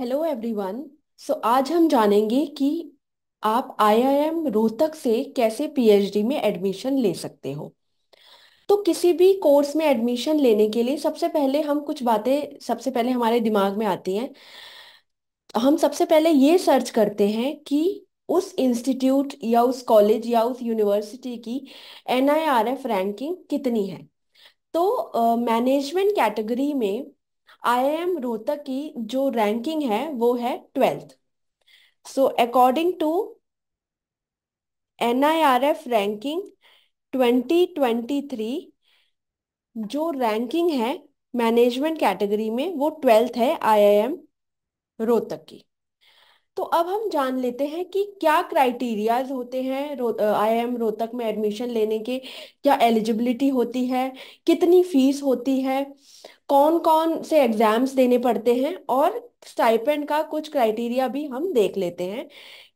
hello everyone so आज हम जानेंगे कि आप आईआईएम रोहतक से कैसे पीएचडी में एडमिशन ले सकते हो तो किसी भी कोर्स में एडमिशन लेने के लिए सबसे पहले हम कुछ बातें सबसे पहले हमारे दिमाग में आती हैं हम सबसे पहले ये सर्च करते हैं कि उस इंस्टीट्यूट या उस कॉलेज या उस यूनिवर्सिटी की एनआईआरएफ रैंकिंग कितनी है तो मैनेजमेंट uh, कैटेगरी में आईआईएम रोहतक की जो रैंकिंग है वो है twelfth so according to NIRF ranking 2023 जो रैंकिंग है मैनेजमेंट कैटेगरी में वो ट्वेल्थ है आईआईएम रोहतक की तो अब हम जान लेते हैं कि क्या क्राइटेरियाज होते हैं आई एम रोहतक में एडमिशन लेने के क्या एलिजिबिलिटी होती है कितनी फीस होती है कौन कौन से एग्जाम्स देने पड़ते हैं और स्टाइपेंड का कुछ क्राइटेरिया भी हम देख लेते हैं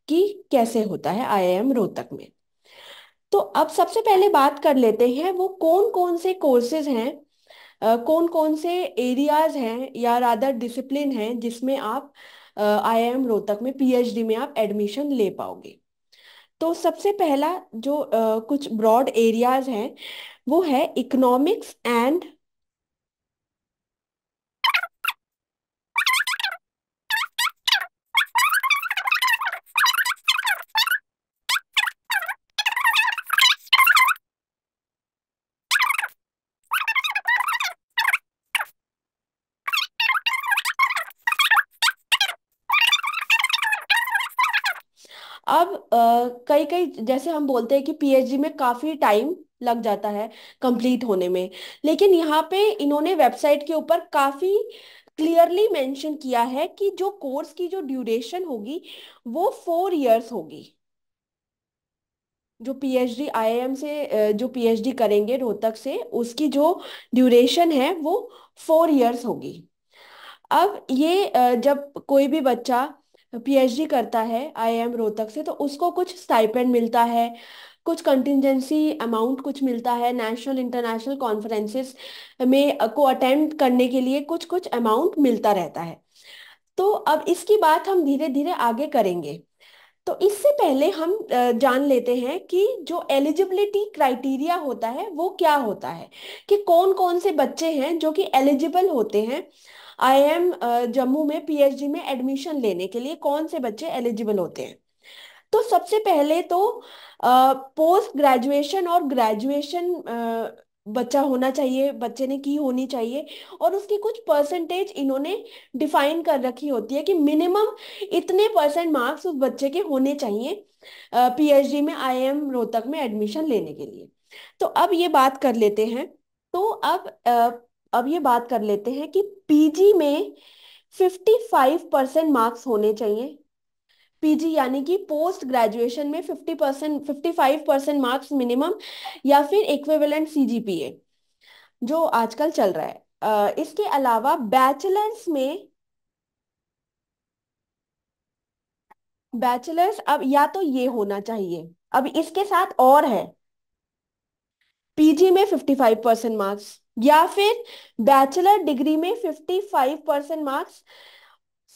कि कैसे होता है आईआईएम रोहतक में तो अब सबसे पहले बात कर लेते हैं वो कौन कौन से कोर्सेज हैं कौन कौन से एरियाज हैं या रादर डिसिप्लिन हैं जिसमें आप आई एम रोहतक में पीएचडी में आप एडमिशन ले पाओगे तो सबसे पहला जो आ, कुछ ब्रॉड एरियाज हैं वो है इकोनॉमिक्स एंड कई कई जैसे हम बोलते हैं कि पीएचडी में काफी टाइम लग जाता है कंप्लीट होने में लेकिन यहाँ पे इन्होंने वेबसाइट के ऊपर काफी क्लियरली मेंशन किया है कि जो कोर्स की जो ड्यूरेशन होगी वो फोर इयर्स होगी जो पीएचडी आईआईएम से जो पीएचडी करेंगे रोहतक से उसकी जो ड्यूरेशन है वो फोर इयर्स होगी अब ये जब कोई भी बच्चा पीएचडी करता है आईएम रोहतक से तो उसको कुछ स्टाइपेंड मिलता है कुछ कंटिजेंसी अमाउंट कुछ मिलता है नेशनल इंटरनेशनल कॉन्फ्रेंसेस में को अटेंड करने के लिए कुछ कुछ अमाउंट मिलता रहता है तो अब इसकी बात हम धीरे धीरे आगे करेंगे तो इससे पहले हम जान लेते हैं कि जो एलिजिबिलिटी क्राइटेरिया होता है वो क्या होता है कि कौन कौन से बच्चे हैं जो कि एलिजिबल होते हैं आईएम जम्मू में पीएचडी में एडमिशन लेने के लिए कौन से बच्चे एलिजिबल होते हैं तो सबसे पहले तो पोस्ट ग्रेजुएशन और ग्रेजुएशन बच्चा होना चाहिए बच्चे ने की होनी चाहिए और उसकी कुछ परसेंटेज इन्होंने डिफाइन कर रखी होती है कि मिनिमम इतने परसेंट मार्क्स उस बच्चे के होने चाहिए पीएचडी में आईएम रोहतक में एडमिशन लेने के लिए तो अब ये बात कर लेते हैं तो अब अब ये बात कर लेते हैं कि पीजी में 55 परसेंट मार्क्स होने चाहिए पीजी यानी कि पोस्ट ग्रेजुएशन में 50 percent fifty percent marks minimum या फिर इक्विवेलेंट सीजीपीए जो आजकल चल रहा है इसके अलावा बैचलर्स में बैचलर्स अब या तो ये होना चाहिए अब इसके साथ और है पीजी में 55 परसेंट मार्क्स या फिर बैचलर डिग्री में फिफ्टी फाइव परसेंट मार्क्स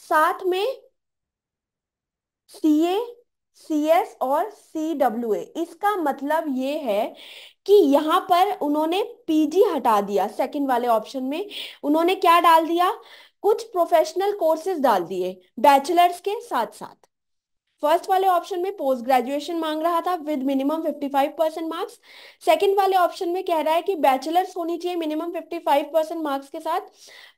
साथ में सी ए सी एस और सी डब्ल्यू ए इसका मतलब ये है कि यहाँ पर उन्होंने पीजी हटा दिया सेकंड वाले ऑप्शन में उन्होंने क्या डाल दिया कुछ प्रोफेशनल कोर्सेज डाल दिए बैचलर्स के साथ साथ फर्स्ट वाले ऑप्शन में पोस्ट ग्रेजुएशन मांग रहा था with minimum 55 percent marks second वाले ऑप्शन में कह रहा है कि बैचलर्स होनी चाहिए मिनिमम 55 परसेंट मार्क्स के साथ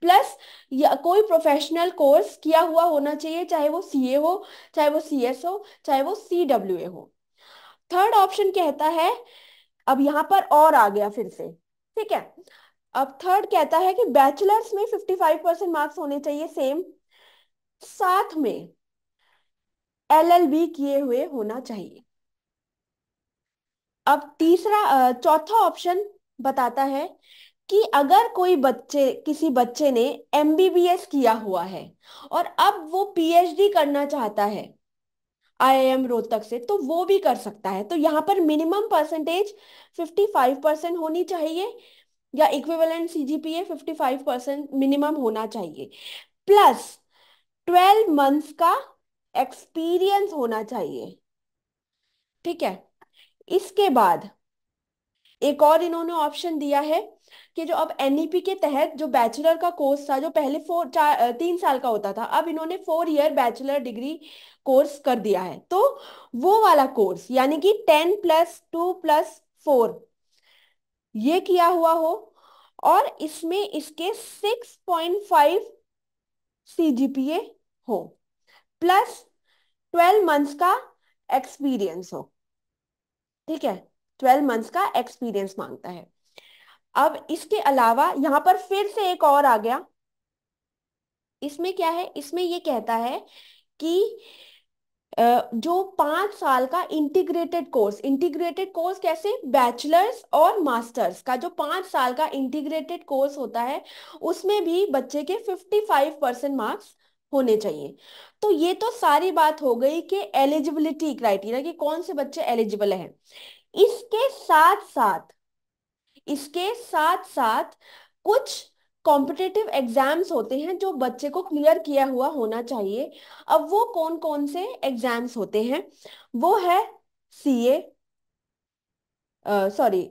प्लस या कोई प्रोफेशनल कोर्स किया हुआ होना चाहिए चाहे वो सीए हो चाहे वो सीएस हो चाहे वो सीडब्ल्यूए हो थर्ड ऑप्शन कहता है अब यहाँ पर और आ गया फिर से ठीक है अब थर्ड कहता है कि बैचलर्स में 55 परसेंट मार्क्स होने चाहिए सेम साथ में एलएलबी किए हुए होना चाहिए अब तीसरा चौथा ऑप्शन बताता है कि अगर कोई बच्चे किसी बच्चे ने एमबीबीएस किया हुआ है और अब वो पीएचडी करना चाहता है आईआईएम रोहतक से तो वो भी कर सकता है तो यहाँ पर मिनिमम परसेंटेज 55 परसेंट होनी चाहिए या इक्विवेलेंट सीजीपीए 55 परसेंट मिनिमम होना चाहिए प्लस 12 मंथ्स का एक्सपीरियंस होना चाहिए ठीक है इसके बाद एक और इन्होंने ऑप्शन दिया है कि जो अब एनईपी e के तहत जो बैचलर का कोर्स था जो पहले फोर चार तीन साल का होता था अब इन्होंने four year bachelor degree course कर दिया है तो वो वाला कोर्स यानी कि ten plus two plus four ये किया हुआ हो और इसमें इसके सिक्स पॉइंट फाइव सी हो प्लस ट्वेल्व मंथ्स का एक्सपीरियंस हो ठीक है ट्वेल्व मंथ्स का एक्सपीरियंस मांगता है अब इसके अलावा यहाँ पर फिर से एक और आ गया इसमें क्या है इसमें ये कहता है कि जो पांच साल का इंटीग्रेटेड कोर्स इंटीग्रेटेड कोर्स कैसे बैचलर्स और मास्टर्स का जो पांच साल का इंटीग्रेटेड कोर्स होता है उसमें भी बच्चे के 55 परसेंट मार्क्स होने चाहिए तो ये तो सारी बात हो गई कि एलिजिबिलिटी क्राइटेरिया कि कौन से बच्चे एलिजिबल हैं इसके साथ साथ इसके साथ साथ कुछ कॉम्पिटेटिव एग्जाम्स होते हैं जो बच्चे को क्लियर किया हुआ होना चाहिए अब वो कौन कौन से एग्जाम्स होते हैं वो है C A sorry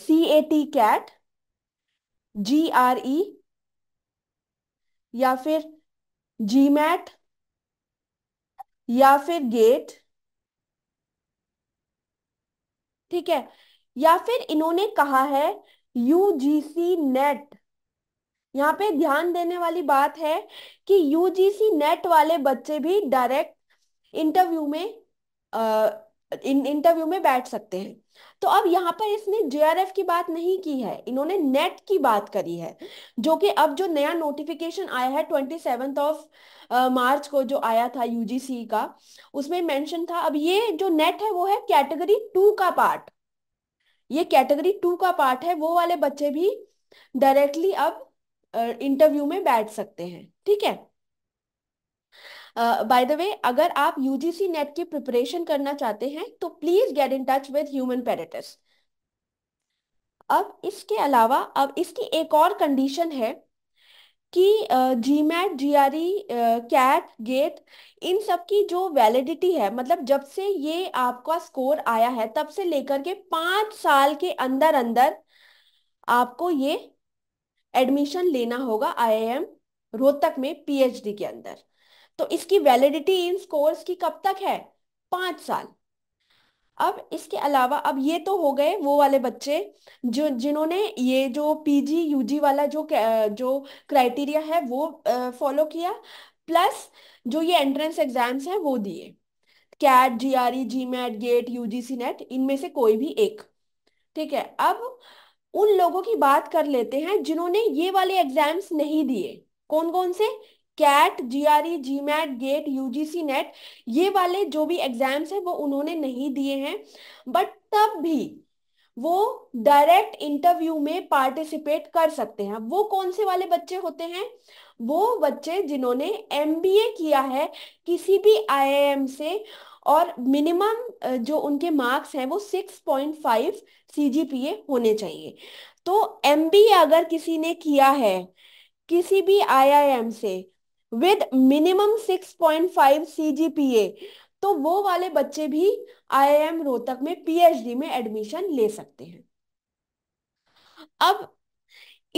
C A T CAT GRE या फिर जी मैट या फिर गेट ठीक है या फिर इन्होंने कहा है यूजीसी नेट यहाँ पे ध्यान देने वाली बात है कि यूजीसी नेट वाले बच्चे भी डायरेक्ट इंटरव्यू में इन इंटरव्यू में बैठ सकते हैं तो अब यहाँ पर इसने जेआरएफ की बात नहीं की है इन्होंने नेट की बात करी है जो कि अब जो नया नोटिफिकेशन आया है ट्वेंटी सेवन ऑफ मार्च को जो आया था यूजीसी का उसमें मेंशन था अब ये जो नेट है वो है कैटेगरी टू का पार्ट ये कैटेगरी टू का पार्ट है वो वाले बच्चे भी डायरेक्टली अब इंटरव्यू में बैठ सकते हैं ठीक है बाय द वे अगर आप यूजीसी नेट की प्रिपरेशन करना चाहते हैं तो please get in touch with human पेरेटिस अब इसके अलावा अब इसकी एक और कंडीशन है कि GMAT GRE CAT GATE इन सब की जो वैलिडिटी है मतलब जब से ये आपका स्कोर आया है तब से लेकर के पांच साल के अंदर अंदर आपको ये एडमिशन लेना होगा आई आई एम रोहतक में पीएचडी के अंदर तो इसकी वैलिडिटी इन स्कोर्स की कब तक है पांच साल अब इसके अलावा अब ये तो हो गए वो वाले बच्चे जो जिन्होंने ये जो पीजी यूजी वाला जो जो क्राइटेरिया है वो फॉलो किया प्लस जो ये एंट्रेंस एग्जाम्स हैं वो दिए CAT GRE GMAT GATE UGC NET इनमें से कोई भी एक ठीक है अब उन लोगों की बात कर लेते हैं जिन्होंने ये वाले एग्जाम्स नहीं दिए कौन कौन से CAT G GMAT GATE UGC NET ये वाले जो भी एग्जाम्स हैं वो उन्होंने नहीं दिए हैं बट तब भी वो डायरेक्ट इंटरव्यू में पार्टिसिपेट कर सकते हैं वो कौन से वाले बच्चे होते हैं वो बच्चे जिन्होंने ए किया है किसी भी एम से और मिनिमम जो उनके मार्क्स हैं वो 6.5 ए होने चाहिए तो ए अगर किसी ने किया है किसी भी एम से विद मिनिमम 6.5 सीजीपीए तो वो वाले बच्चे भी आईआईएम रोहतक में पीएचडी में एडमिशन ले सकते हैं अब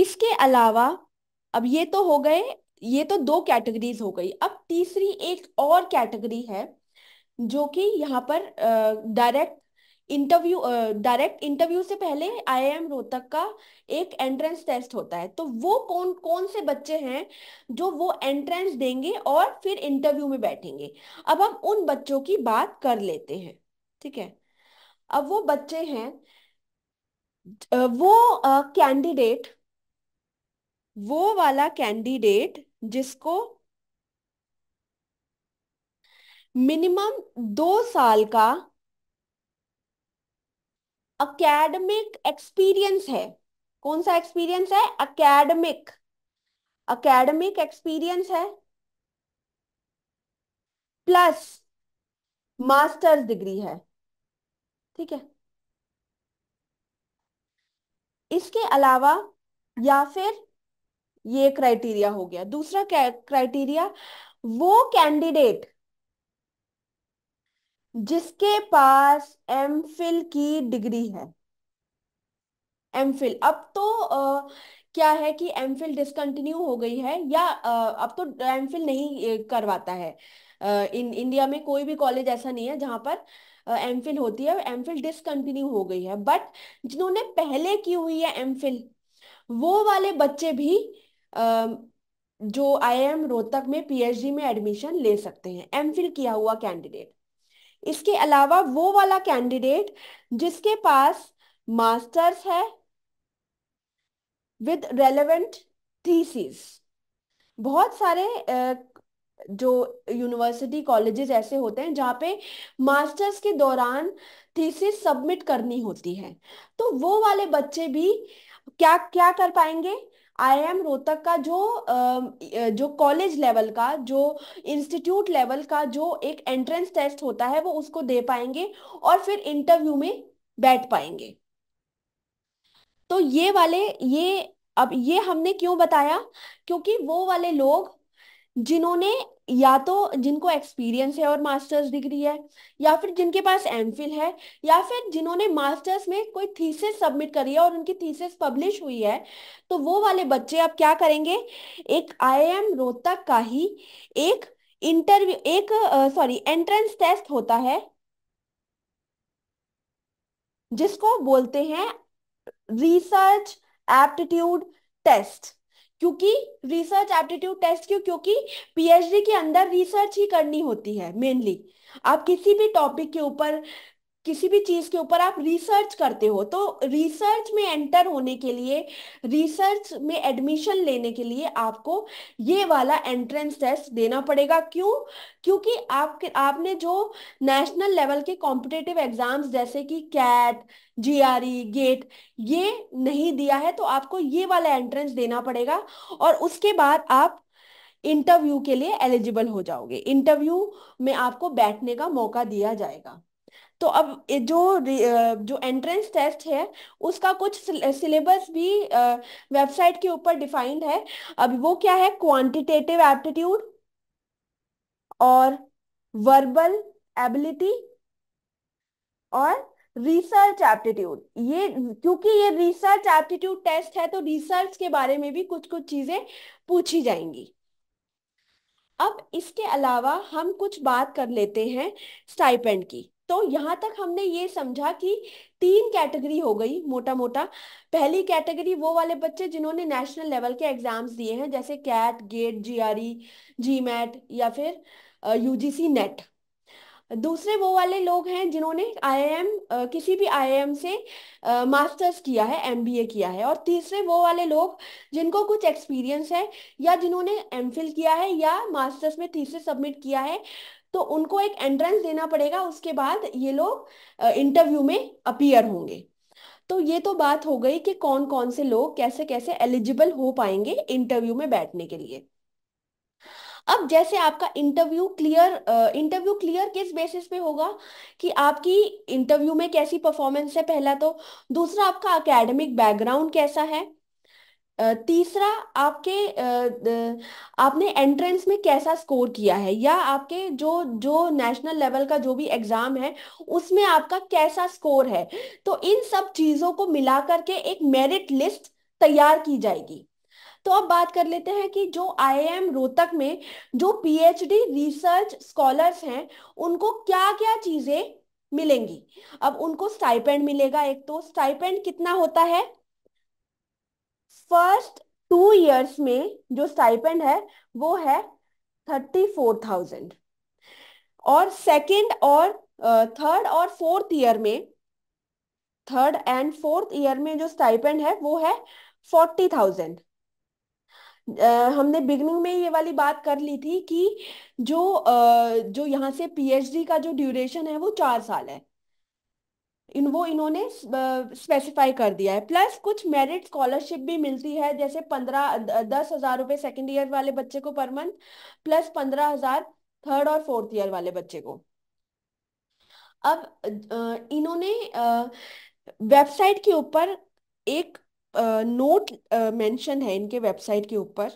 इसके अलावा अब ये तो हो गए ये तो दो कैटेगरीज हो गई अब तीसरी एक और कैटेगरी है जो कि यहाँ पर डायरेक्ट इंटरव्यू डायरेक्ट इंटरव्यू से पहले आईआईएम रोहतक का एक एंट्रेंस टेस्ट होता है तो वो कौन कौन से बच्चे हैं जो वो एंट्रेंस देंगे और फिर इंटरव्यू में बैठेंगे अब हम उन बच्चों की बात कर लेते हैं ठीक है अब वो बच्चे हैं वो कैंडिडेट वो वाला कैंडिडेट जिसको मिनिमम दो साल का अकेडमिक एक्सपीरियंस है कौन सा एक्सपीरियंस है अकेडमिक अकेडमिक एक्सपीरियंस है प्लस मास्टर्स डिग्री है ठीक है इसके अलावा या फिर ये क्राइटेरिया हो गया दूसरा क्राइटेरिया वो कैंडिडेट जिसके पास एम फिल की डिग्री है एम फिल अब तो आ, क्या है कि एम फिल डिसकंटिन्यू हो गई है या आ, अब तो एम फिल नहीं करवाता है आ, इन इंडिया में कोई भी कॉलेज ऐसा नहीं है जहां पर एम फिल होती है एम फिल डिसकंटिन्यू हो गई है बट जिन्होंने पहले की हुई है एम फिल वो वाले बच्चे भी आ, जो आई एम रोहतक में पीएचडी में एडमिशन ले सकते हैं एम फिल किया हुआ कैंडिडेट इसके अलावा वो वाला कैंडिडेट जिसके पास मास्टर्स है विद रेलेवेंट थीसिस बहुत सारे जो यूनिवर्सिटी कॉलेजेस ऐसे होते हैं जहाँ पे मास्टर्स के दौरान थीसिस सबमिट करनी होती है तो वो वाले बच्चे भी क्या क्या कर पाएंगे एम रोहतक का जो जो कॉलेज लेवल का जो इंस्टीट्यूट लेवल का जो एक एंट्रेंस टेस्ट होता है वो उसको दे पाएंगे और फिर इंटरव्यू में बैठ पाएंगे तो ये वाले ये अब ये हमने क्यों बताया क्योंकि वो वाले लोग जिन्होंने या तो जिनको एक्सपीरियंस है और मास्टर्स डिग्री है या फिर जिनके पास एम है या फिर जिन्होंने मास्टर्स में कोई थीसिस सबमिट करी है और उनकी थीसिस पब्लिश हुई है तो वो वाले बच्चे अब क्या करेंगे एक आई एम रोहतक का ही एक इंटरव्यू एक सॉरी एंट्रेंस टेस्ट होता है जिसको बोलते हैं रिसर्च एप्टीट्यूड टेस्ट क्योंकि रिसर्च एप्टीट्यूड टेस्ट क्यों क्योंकि पीएचडी के अंदर रिसर्च ही करनी होती है मेनली आप किसी भी टॉपिक के ऊपर किसी भी चीज के ऊपर आप रिसर्च करते हो तो रिसर्च में एंटर होने के लिए रिसर्च में एडमिशन लेने के लिए आपको ये वाला एंट्रेंस टेस्ट देना पड़ेगा क्यों क्योंकि आप आपने जो नेशनल लेवल के कॉम्पिटेटिव एग्जाम्स जैसे कि कैट जीआरई गेट ये नहीं दिया है तो आपको ये वाला एंट्रेंस देना पड़ेगा और उसके बाद आप इंटरव्यू के लिए एलिजिबल हो जाओगे इंटरव्यू में आपको बैठने का मौका दिया जाएगा तो अब जो जो एंट्रेंस टेस्ट है उसका कुछ सिलेबस भी वेबसाइट के ऊपर डिफाइंड है अब वो क्या है क्वांटिटेटिव एप्टीट्यूड और वर्बल एबिलिटी और रिसर्च एप्टीट्यूड ये क्योंकि ये रिसर्च एप्टीट्यूड टेस्ट है तो रिसर्च के बारे में भी कुछ कुछ चीजें पूछी जाएंगी अब इसके अलावा हम कुछ बात कर लेते हैं स्टाइपेंड की तो यहाँ तक हमने ये समझा कि तीन कैटेगरी हो गई मोटा मोटा पहली कैटेगरी वो वाले बच्चे जिन्होंने नेशनल लेवल के एग्जाम्स दिए हैं जैसे कैट गेट जी मैट या फिर यूजीसी नेट दूसरे वो वाले लोग हैं जिन्होंने आईआईएम किसी भी आईआईएम से मास्टर्स किया है एमबीए किया है और तीसरे वो वाले लोग जिनको कुछ एक्सपीरियंस है या जिन्होंने एमफिल किया है या मास्टर्स में थीसिस सबमिट किया है तो उनको एक एंट्रेंस देना पड़ेगा उसके बाद ये लोग इंटरव्यू में अपियर होंगे तो ये तो बात हो गई कि कौन कौन से लोग कैसे कैसे एलिजिबल हो पाएंगे इंटरव्यू में बैठने के लिए अब जैसे आपका इंटरव्यू क्लियर इंटरव्यू क्लियर किस बेसिस पे होगा कि आपकी इंटरव्यू में कैसी परफॉर्मेंस है पहला तो दूसरा आपका एकेडमिक बैकग्राउंड कैसा है तीसरा आपके आपने एंट्रेंस में कैसा स्कोर किया है या आपके जो जो नेशनल लेवल का जो भी एग्जाम है उसमें आपका कैसा स्कोर है तो इन सब चीजों को मिला करके एक मेरिट लिस्ट तैयार की जाएगी तो अब बात कर लेते हैं कि जो आईआईएम रोहतक में जो पीएचडी रिसर्च स्कॉलर्स हैं उनको क्या क्या चीजें मिलेंगी अब उनको स्टाइपेंड मिलेगा एक तो स्टाइपेंड कितना होता है फर्स्ट टू इयर्स में जो स्टाइपेंड है वो है थर्टी फोर थाउजेंड और सेकेंड और थर्ड और फोर्थ ईयर में थर्ड एंड फोर्थ ईयर में जो स्टाइपेंड है वो है फोर्टी थाउजेंड Uh, हमने बिगनिंग में ये वाली बात कर ली थी कि जो uh, जो यहाँ से पीएचडी का जो ड्यूरेशन है वो चार साल है इन वो इन्होंने स्पेसिफाई कर दिया है प्लस कुछ मेरिट स्कॉलरशिप भी मिलती है जैसे पंद्रह दस हजार रुपए सेकेंड ईयर वाले बच्चे को पर मंथ प्लस पंद्रह हजार थर्ड और फोर्थ ईयर वाले बच्चे को अब इन्होंने वेबसाइट के ऊपर एक नोट मेंशन है इनके वेबसाइट के ऊपर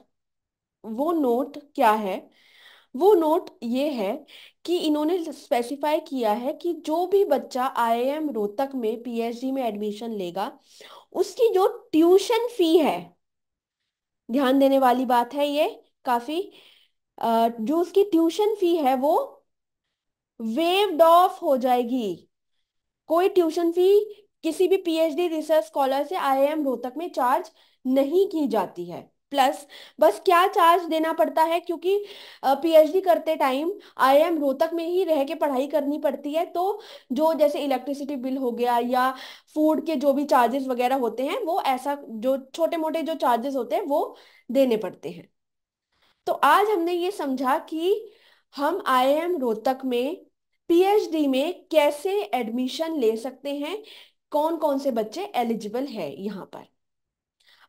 वो नोट क्या है वो नोट ये है कि इन्होंने स्पेसिफाई किया है कि जो भी बच्चा आईआईएम रोहतक में पीएचडी में एडमिशन लेगा उसकी जो ट्यूशन फी है ध्यान देने वाली बात है ये काफी जो उसकी ट्यूशन फी है वो वेव्ड ऑफ हो जाएगी कोई ट्यूशन फी किसी भी पीएचडी रिसर्च स्कॉलर से आईआईएम रोहतक में चार्ज नहीं की जाती है प्लस बस क्या चार्ज देना पड़ता है क्योंकि पीएचडी करते टाइम एम रोहतक में ही रह के पढ़ाई करनी पड़ती है तो जो जैसे इलेक्ट्रिसिटी बिल हो गया या फूड के जो भी चार्जेस वगैरह होते हैं वो ऐसा जो छोटे मोटे जो चार्जेस होते हैं वो देने पड़ते हैं तो आज हमने ये समझा कि हम एम रोहतक में पीएचडी में कैसे एडमिशन ले सकते हैं कौन कौन से बच्चे एलिजिबल है यहाँ पर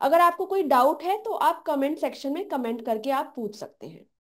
अगर आपको कोई डाउट है तो आप कमेंट सेक्शन में कमेंट करके आप पूछ सकते हैं